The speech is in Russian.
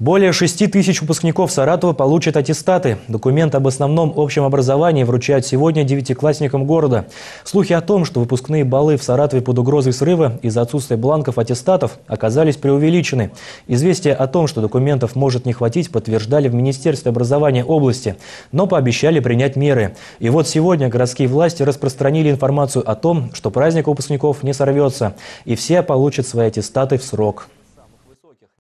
Более 6 тысяч выпускников Саратова получат аттестаты. Документ об основном общем образовании вручают сегодня девятиклассникам города. Слухи о том, что выпускные баллы в Саратове под угрозой срыва из-за отсутствия бланков аттестатов оказались преувеличены. Известие о том, что документов может не хватить, подтверждали в Министерстве образования области, но пообещали принять меры. И вот сегодня городские власти распространили информацию о том, что праздник выпускников не сорвется, и все получат свои аттестаты в срок.